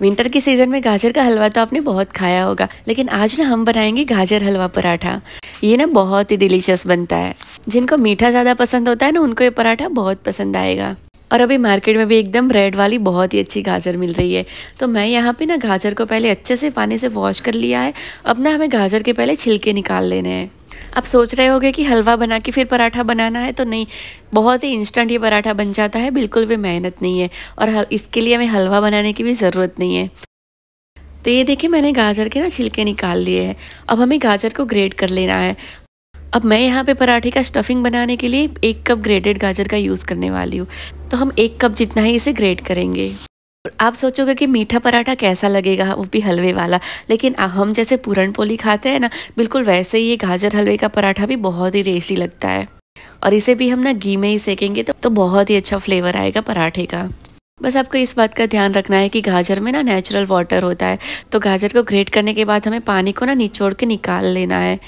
winter के season में गाजर का हलवा तो आपने बहुत खाया होगा लेकिन आज ना हम बनाएंगे गाजर हलवा पराठा ये ना बहुत ही डिलीशियस बनता है जिनको मीठा ज़्यादा पसंद होता है ना उनको ये पराठा बहुत पसंद आएगा और अभी मार्केट में भी एकदम रेड वाली बहुत ही अच्छी गाजर मिल रही है तो मैं यहाँ पे ना गाजर को पहले अच्छे से पानी से वॉश कर लिया है अब ना हमें गाजर के पहले छिलके निकाल लेने हैं आप सोच रहे होगे कि हलवा बना के फिर पराठा बनाना है तो नहीं बहुत ही इंस्टेंट ये पराठा बन जाता है बिल्कुल भी मेहनत नहीं है और इसके लिए हमें हलवा बनाने की भी ज़रूरत नहीं है तो ये देखिए मैंने गाजर के ना छिलके निकाल लिए हैं अब हमें गाजर को ग्रेट कर लेना है अब मैं यहाँ पे पराठे का स्टफिंग बनाने के लिए एक कप ग्रेटेड गाजर का यूज़ करने वाली हूँ तो हम एक कप जितना ही इसे ग्रेट करेंगे आप सोचोगे कि मीठा पराठा कैसा लगेगा वो भी हलवे वाला लेकिन हम जैसे पूरण पोली खाते हैं ना बिल्कुल वैसे ही ये गाजर हलवे का पराठा भी बहुत ही टेस्टी लगता है और इसे भी हम ना घी में ही सेकेंगे तो, तो बहुत ही अच्छा फ्लेवर आएगा पराठे का बस आपको इस बात का ध्यान रखना है कि गाजर में ना नेचुरल वाटर होता है तो गाजर को ग्रेट करने के बाद हमें पानी को ना निचोड़ के निकाल लेना है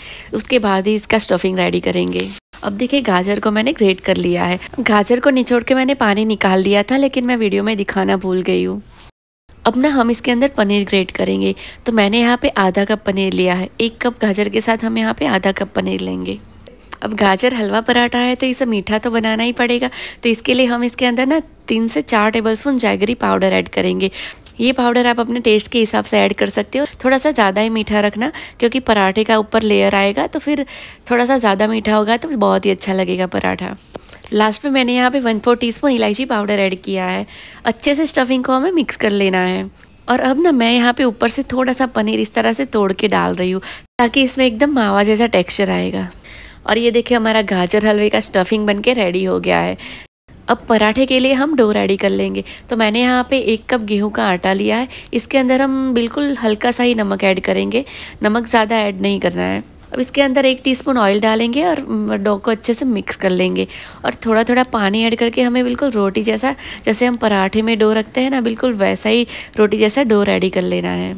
उसके बाद ही इसका स्टफिंग रेडी करेंगे अब देखिए गाजर को मैंने ग्रेट कर लिया है गाजर को निचोड़ के मैंने पानी निकाल लिया था लेकिन मैं वीडियो में दिखाना भूल गई हूँ अब ना हम इसके अंदर पनीर ग्रेट करेंगे तो मैंने यहाँ पे आधा कप पनीर लिया है एक कप गाजर के साथ हम यहाँ पे आधा कप पनीर लेंगे अब गाजर हलवा पराठा है तो इसे मीठा तो बनाना ही पड़ेगा तो इसके लिए हम इसके अंदर ना तीन से चार टेबलस्पून जैगरी पाउडर ऐड करेंगे ये पाउडर आप अपने टेस्ट के हिसाब से ऐड कर सकते हो थोड़ा सा ज़्यादा ही मीठा रखना क्योंकि पराठे का ऊपर लेयर आएगा तो फिर थोड़ा सा ज़्यादा मीठा होगा तो बहुत ही अच्छा लगेगा पराठा लास्ट में मैंने यहाँ पे वन फोर टी इलायची पाउडर ऐड किया है अच्छे से स्टफिंग को हमें मिक्स कर लेना है और अब ना मैं यहाँ पे ऊपर से थोड़ा सा पनीर इस तरह से तोड़ के डाल रही हूँ ताकि इसमें एकदम मावा जैसा टेक्सचर आएगा और ये देखिए हमारा गाजर हलवे का स्टफिंग बन के रेडी हो गया है अब पराठे के लिए हम डो रेडी कर लेंगे तो मैंने यहाँ पे एक कप गेहूं का आटा लिया है इसके अंदर हम बिल्कुल हल्का सा ही नमक ऐड करेंगे नमक ज़्यादा ऐड नहीं करना है अब इसके अंदर एक टीस्पून ऑयल डालेंगे और डो को अच्छे से मिक्स कर लेंगे और थोड़ा थोड़ा पानी ऐड करके हमें बिल्कुल रोटी जैसा जैसे हम पराठे में डो रखते हैं ना बिल्कुल वैसा ही रोटी जैसा डो रेडी कर लेना है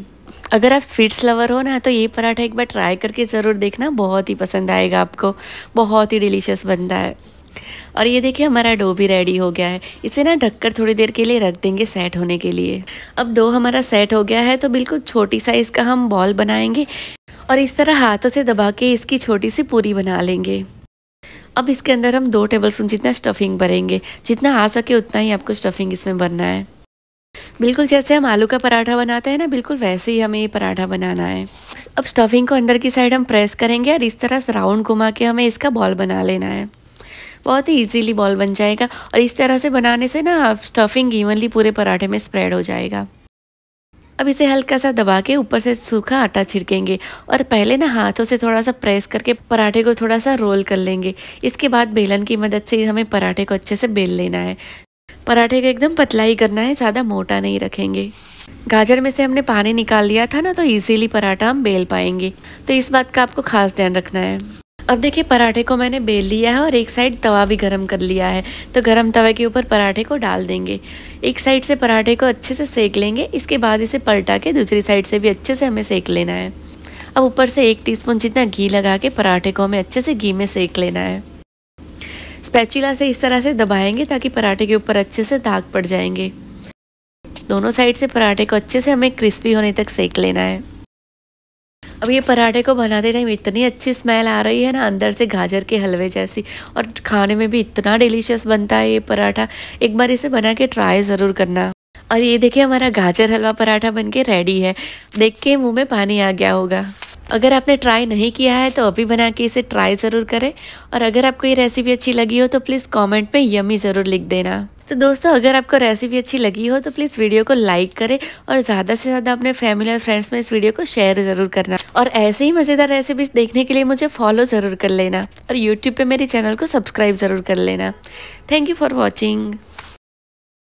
अगर आप स्वीट्स लवर हो ना तो ये पराठा एक बार ट्राई करके ज़रूर देखना बहुत ही पसंद आएगा आपको बहुत ही डिलीशियस बनता है और ये देखिए हमारा डो भी रेडी हो गया है इसे ना ढककर थोड़ी देर के लिए रख देंगे सेट होने के लिए अब डो हमारा सेट हो गया है तो बिल्कुल छोटी साइज़ का हम बॉल बनाएंगे और इस तरह हाथों से दबा के इसकी छोटी सी पूरी बना लेंगे अब इसके अंदर हम दो टेबल स्पून जितना स्टफिंग भरेंगे जितना आ सके उतना ही आपको स्टफिंग इसमें भरना है बिल्कुल जैसे हम आलू का पराठा बनाते हैं ना बिल्कुल वैसे ही हमें ये पराठा बनाना है अब स्टफिंग को अंदर की साइड हम प्रेस करेंगे और इस तरह से राउंड घुमा के हमें इसका बॉल बना लेना है बहुत ही ईजीली बॉल बन जाएगा और इस तरह से बनाने से ना स्टफिंग इवनली पूरे पराठे में स्प्रेड हो जाएगा अब इसे हल्का सा दबा के ऊपर से सूखा आटा छिड़केंगे और पहले ना हाथों से थोड़ा सा प्रेस करके पराठे को थोड़ा सा रोल कर लेंगे इसके बाद बेलन की मदद से हमें पराठे को अच्छे से बेल लेना है पराठे को एकदम पतला ही करना है ज़्यादा मोटा नहीं रखेंगे गाजर में से हमने पानी निकाल लिया था ना तो इजीली पराठा हम बेल पाएंगे तो इस बात का आपको खास ध्यान रखना है अब देखिए पराठे को मैंने बेल लिया है और एक साइड तवा भी गरम कर लिया है तो गरम तवे के ऊपर पराठे को डाल देंगे एक साइड से पराठे को अच्छे से सेक लेंगे इसके बाद इसे पलटा के दूसरी साइड से भी अच्छे से हमें सेक लेना है अब ऊपर से एक टीस्पून जितना घी लगा के पराठे को हमें अच्छे से घी में सेक लेना है स्पैचुला से इस तरह से दबाएंगे ताकि पराठे के ऊपर अच्छे से दाग पड़ जाएंगे दोनों साइड से पराठे को अच्छे से हमें क्रिस्पी होने तक सेक लेना है अब ये पराठे को बनाते टाइम इतनी अच्छी स्मेल आ रही है ना अंदर से गाजर के हलवे जैसी और खाने में भी इतना डिलीशियस बनता है ये पराठा एक बार इसे बना के ट्राई ज़रूर करना और ये देखिए हमारा गाजर हलवा पराठा बन के रेडी है देख के मुँह में पानी आ गया होगा अगर आपने ट्राई नहीं किया है तो अभी बना के इसे ट्राई ज़रूर करें और अगर आपको ये रेसिपी अच्छी लगी हो तो प्लीज़ कमेंट में यमी ज़रूर लिख देना तो दोस्तों अगर आपको रेसिपी अच्छी लगी हो तो प्लीज़ वीडियो को लाइक करें और ज़्यादा से ज़्यादा अपने फैमिली और फ्रेंड्स में इस वीडियो को शेयर ज़रूर करना और ऐसे ही मज़ेदार रेसिपीज़ देखने के लिए मुझे फॉलो ज़रूर कर लेना और यूट्यूब पर मेरे चैनल को सब्सक्राइब ज़रूर कर लेना थैंक यू फॉर वॉचिंग